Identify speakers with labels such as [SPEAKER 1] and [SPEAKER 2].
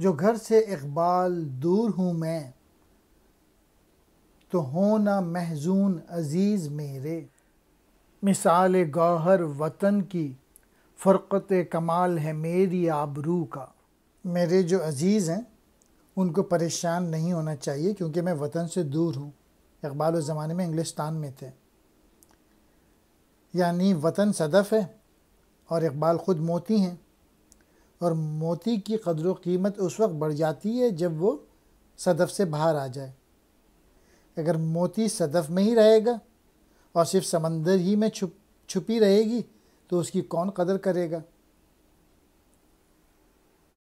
[SPEAKER 1] जो घर से इकबाल दूर हूँ मैं तो हो ना महजून अजीज़ मेरे मिसाल गौहर वतन की फ़रक़त कमाल है मेरी आबरू का मेरे जो अज़ीज़ हैं उनको परेशान नहीं होना चाहिए क्योंकि मैं वतन से दूर हूँ इकबाल उस ज़माने में इंग्लिस्तान में थे यानी वतन सदफ़ है और इकबाल ख़ुद मोती हैं और मोती की कदर कीमत उस वक्त बढ़ जाती है जब वो सदफ़ से बाहर आ जाए अगर मोती सदफ़ में ही रहेगा और सिर्फ समंदर ही में छुप छुपी रहेगी तो उसकी कौन कदर करेगा